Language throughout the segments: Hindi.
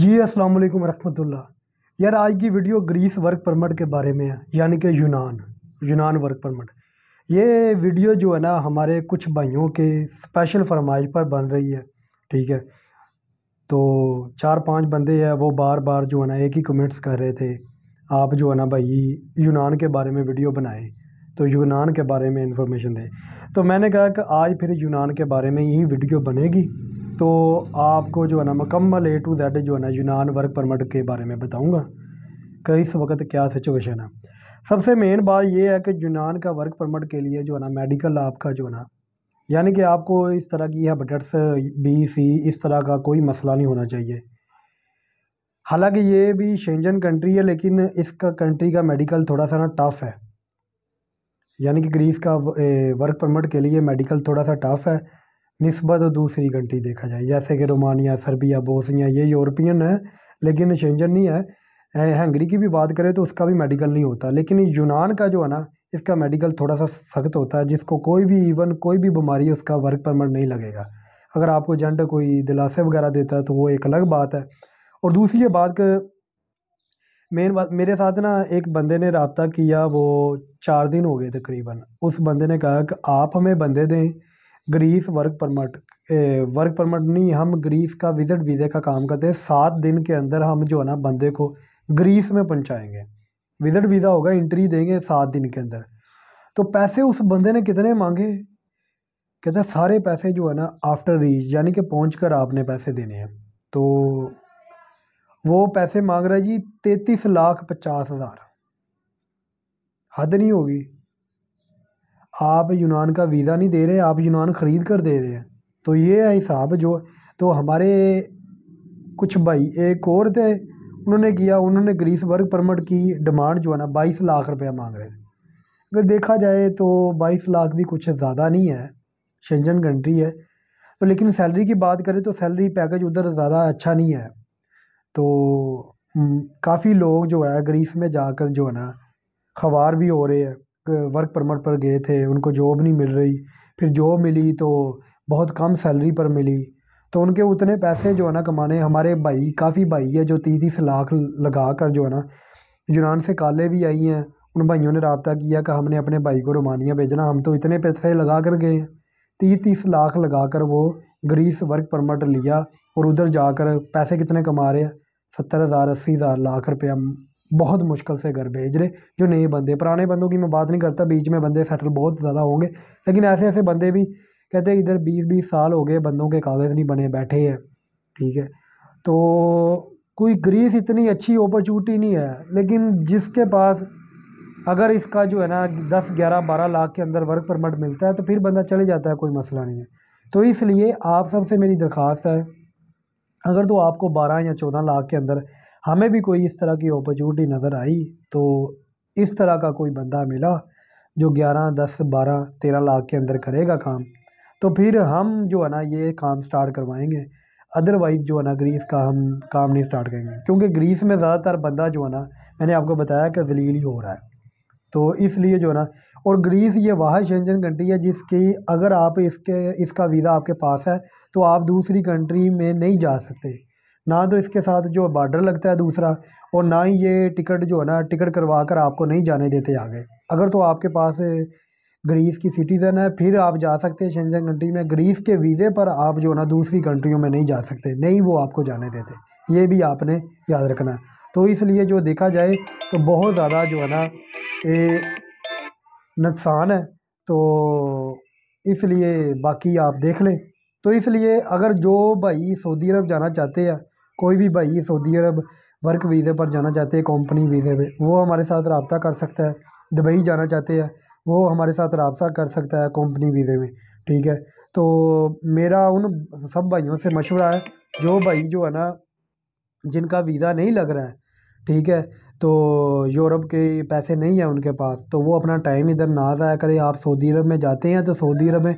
जी अस्सलाम वालेकुम रहमतुल्लाह यार आज की वीडियो ग्रीस वर्क परमिट के बारे में है यानी कि यूनान यूनान वर्क परमिट ये वीडियो जो है ना हमारे कुछ भाइयों के स्पेशल फरमाइश पर बन रही है ठीक है तो चार पांच बंदे हैं वो बार बार जो है ना एक ही कमेंट्स कर रहे थे आप जो है ना भाई यूनान के बारे में वीडियो बनाएं तो यूनान के बारे में इंफॉर्मेशन दें तो मैंने कहा कि आज फिर यूनान के बारे में ही वीडियो बनेगी तो आपको जो है ना मुकम्मल ए टू जेड जो है ना यूनान वर्क परमिट के बारे में बताऊँगा कि इस वक्त क्या सिचुएशन है सबसे मेन बात यह है कि यूनान का वर्क परमिट के लिए जो है ना मेडिकल आपका जो है ना यानी कि आपको इस तरह की हेपेटाइटिस बी सी इस तरह का कोई मसला नहीं होना चाहिए हालांकि ये भी शेंजन कंट्री है लेकिन इसका कंट्री का मेडिकल थोड़ा सा ना टफ़ है यानी कि ग्रीस का वर्क परमिट के लिए मेडिकल थोड़ा सा टफ़ है नस्बत दूसरी कंट्री देखा जाए जैसे कि रोमानिया सर्बिया बोसनिया ये यूरोपियन है लेकिन शेंजन नहीं है हंगरी की भी बात करें तो उसका भी मेडिकल नहीं होता लेकिन यूनान का जो है ना इसका मेडिकल थोड़ा सा सख्त होता है जिसको कोई भी इवन कोई भी बीमारी उसका वर्क परमिट नहीं लगेगा अगर आपको जेंट कोई दिलासे वगैरह देता है तो वो एक अलग बात है और दूसरी बात मेन बात मेरे साथ ना एक बंदे ने रबता किया वो चार दिन हो गए तकरीबन उस बंदे ने कहा कि आप हमें बंदे दें Greece work permit work permit नहीं हम ग्रीस का विजिट वीज़े का काम करते हैं सात दिन के अंदर हम जो है ना बंदे को ग्रीस में पहुंचाएंगे विजिट वीज़ा होगा इंट्री देंगे सात दिन के अंदर तो पैसे उस बंदे ने कितने मांगे कहते हैं सारे पैसे जो है ना आफ्टर रीच यानी कि पहुँच कर आपने पैसे देने हैं तो वो पैसे मांग रहा है जी तैतीस लाख पचास हज़ार हद नहीं होगी आप यूनान का वीज़ा नहीं दे रहे आप यूनान ख़रीद कर दे रहे हैं तो ये है हिसाब जो तो हमारे कुछ भाई एक और थे उन्होंने किया उन्होंने ग्रीस वर्क परमिट की डिमांड जो है ना बाईस लाख रुपया मांग रहे थे अगर देखा जाए तो बाईस लाख भी कुछ ज़्यादा नहीं है शेंजन कंट्री है तो लेकिन सैलरी की बात करें तो सैलरी पैकेज उधर ज़्यादा अच्छा नहीं है तो हम्म, काफ़ी लोग जो है ग्रीस में जाकर जो है ना खबार भी हो रहे हैं वर्क परमिट पर गए थे उनको जॉब नहीं मिल रही फिर जॉब मिली तो बहुत कम सैलरी पर मिली तो उनके उतने पैसे जो है ना कमाने हमारे भाई काफ़ी भाई है जो तीस तीस लाख लगा कर जो है ना यूनान से काले भी आई हैं उन भाइयों ने रबता किया कि हमने अपने भाई को रोमानिया भेजना हम तो इतने पैसे लगा कर गए तीस तीस लाख लगा कर वो ग्रीस वर्क परमिट लिया और उधर जाकर पैसे कितने कमा रहे हैं सत्तर हज़ार अस्सी हज़ार लाख रुपया बहुत मुश्किल से घर भेज रहे जो नए बंदे पुराने बंदों की मैं बात नहीं करता बीच में बंदे सेटल बहुत ज़्यादा होंगे लेकिन ऐसे ऐसे बंदे भी कहते हैं इधर बीस बीस साल हो गए बंदों के कागज़ नहीं बने बैठे हैं ठीक है तो कोई ग्रीस इतनी अच्छी अपॉर्चुनिटी नहीं है लेकिन जिसके पास अगर इसका जो है ना दस ग्यारह बारह लाख के अंदर वर्क परमिट मिलता है तो फिर बंदा चले जाता है कोई मसला नहीं है तो इसलिए आप सबसे मेरी दरख्वास्त है अगर तो आपको बारह या चौदह लाख के अंदर हमें भी कोई इस तरह की अपॉर्चुनिटी नज़र आई तो इस तरह का कोई बंदा मिला जो ग्यारह दस बारह तेरह लाख के अंदर करेगा काम तो फिर हम जो है ना ये काम स्टार्ट करवाएंगे अदरवाइज़ जो है ना ग्रीस का हम काम नहीं स्टार्ट करेंगे क्योंकि ग्रीस में ज़्यादातर बंदा जो है ना मैंने आपको बताया कि जलील ही हो रहा है तो इसलिए जो है ना और ग्रीस ये वह शेंजन कंट्री है जिसकी अगर आप इसके इसका वीज़ा आपके पास है तो आप दूसरी कंट्री में नहीं जा सकते ना तो इसके साथ जो बॉर्डर लगता है दूसरा और ना ही ये टिकट जो है ना टिकट करवा कर आपको नहीं जाने देते आगे अगर तो आपके पास ग्रीस की सिटीज़न है फिर आप जा सकते हैं शेंजन कंट्री में ग्रीस के वीज़े पर आप जो है ना दूसरी कंट्रियों में नहीं जा सकते नहीं वो आपको जाने देते ये भी आपने याद रखना है तो इसलिए जो देखा जाए तो बहुत ज़्यादा जो है ना ये नुकसान है तो इसलिए बाकी आप देख लें तो इसलिए अगर जो भाई सऊदी अरब जाना चाहते हैं कोई भी भाई सऊदी अरब वर्क वीज़े पर जाना चाहते हैं कंपनी वीज़े पे वो हमारे साथ रबता कर सकता है दुबई जाना चाहते हैं वो हमारे साथ रबता कर सकता है कंपनी वीज़े में ठीक है तो मेरा उन सब भाइयों से मशवरा है जो भाई जो है ना जिनका वीज़ा नहीं लग रहा है ठीक है तो यूरोप के पैसे नहीं है उनके पास तो वो अपना टाइम इधर ना ज़ाया करें आप सऊदी अरब में जाते हैं तो सऊदी अरब में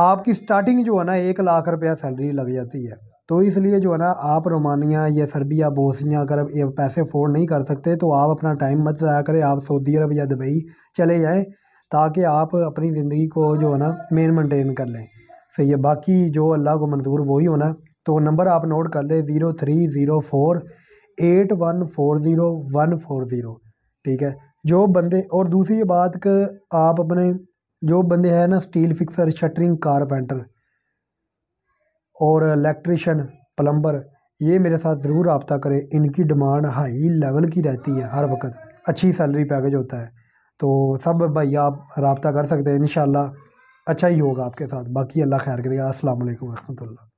आपकी स्टार्टिंग जो है ना एक लाख रुपया सैलरी लग जाती है तो इसलिए जो है ना आप रोमानिया या सर्बिया बोसनिया अगर ये पैसे अफोर्ड नहीं कर सकते तो आप अपना टाइम मत ज़ाया करें आप सऊदी अरब या दुबई चले जाएँ ताकि आप अपनी ज़िंदगी को जो है ना मेन मेंटेन कर लें सही है बाकी जो अल्लाह को मंजूर वही होना तो नंबर आप नोट कर लें zero three zero four eight one four zero one four zero ठीक है जो बंदे और दूसरी बात कि आप अपने जो बंदे हैं ना स्टील फिक्सर शटरिंग कारपेंटर और इलेक्ट्रिशन प्लम्बर ये मेरे साथ ज़रूर रबता करें इनकी डिमांड हाई लेवल की रहती है हर वक्त अच्छी सैलरी पैकेज होता है तो सब भाई आप रबता कर सकते हैं इन अच्छा ही होगा आपके साथ बाकी अल्लाह खैर करेगा असल वरहमल